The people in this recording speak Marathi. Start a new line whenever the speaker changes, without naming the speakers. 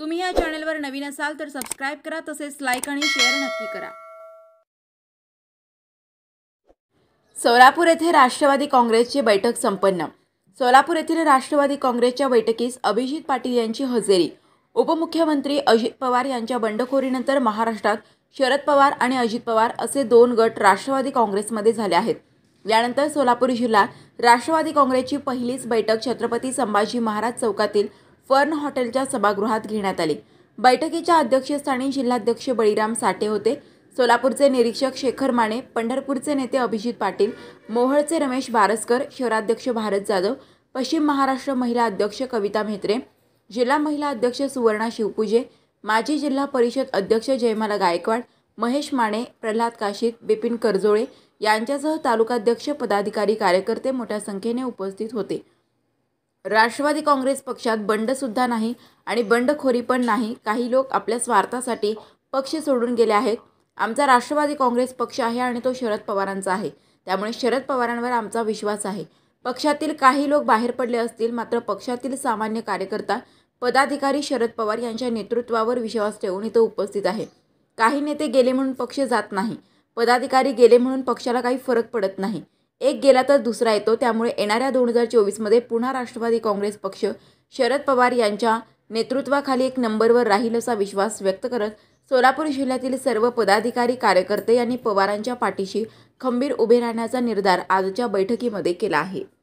तुम्ही या चॅनलवर नवीन असाल तर सबस्क्राईब करा तसेच लाईक आणि शेअर नक्की करा सोलापूर येथे राष्ट्रवादी काँग्रेसची बैठक संपन्न सोलापूर येथील राष्ट्रवादी काँग्रेसच्या बैठकीस अभिजित पाटील यांची हजेरी उपमुख्यमंत्री अजित पवार यांच्या बंडखोरीनंतर महाराष्ट्रात शरद पवार आणि अजित पवार असे दोन गट राष्ट्रवादी काँग्रेसमध्ये झाले आहेत यानंतर सोलापूर जिल्ह्यात राष्ट्रवादी काँग्रेसची पहिलीच बैठक छत्रपती संभाजी महाराज चौकातील फर्न हॉटेलच्या सभागृहात घेण्यात आली बैठकीच्या अध्यक्षस्थानी जिल्हाध्यक्ष बळीराम साठे होते सोलापूरचे निरीक्षक शेखर माने पंढरपूरचे नेते अभिजित पाटील मोहळचे रमेश बारसकर शहराध्यक्ष भारत जाधव पश्चिम महाराष्ट्र महिला अध्यक्ष कविता म्हेत्रे जिल्हा महिला अध्यक्ष सुवर्णा शिवपूजे माजी जिल्हा परिषद अध्यक्ष जयमाला गायकवाड महेश माने प्रल्हाद काशीद बिपिन करजोळे यांच्यासह तालुकाध्यक्ष पदाधिकारी कार्यकर्ते मोठ्या संख्येने उपस्थित होते राष्ट्रवादी काँग्रेस पक्षात बंडसुद्धा नाही आणि बंडखोरी पण नाही काही लोक आपल्या स्वार्थासाठी पक्ष सोडून गेले आहेत आमचा राष्ट्रवादी काँग्रेस पक्ष आहे आणि तो शरद पवारांचा आहे त्यामुळे शरद पवारांवर आमचा विश्वास आहे पक्षातील काही लोक बाहेर पडले असतील मात्र पक्षातील सामान्य कार्यकर्ता पदाधिकारी शरद पवार यांच्या नेतृत्वावर विश्वास ठेवून इथं उपस्थित आहे काही नेते गेले म्हणून पक्ष जात नाही पदाधिकारी गेले म्हणून पक्षाला काही फरक पडत नाही एक गेला तर दुसरा येतो त्यामुळे येणाऱ्या दोन हजार चोवीसमध्ये पुन्हा राष्ट्रवादी काँग्रेस पक्ष शरद पवार यांच्या नेतृत्वाखाली एक नंबरवर राहील असा विश्वास व्यक्त करत सोलापूर जिल्ह्यातील सर्व पदाधिकारी कार्यकर्ते यांनी पवारांच्या पाठीशी खंबीर उभे राहण्याचा निर्धार आजच्या बैठकीमध्ये केला आहे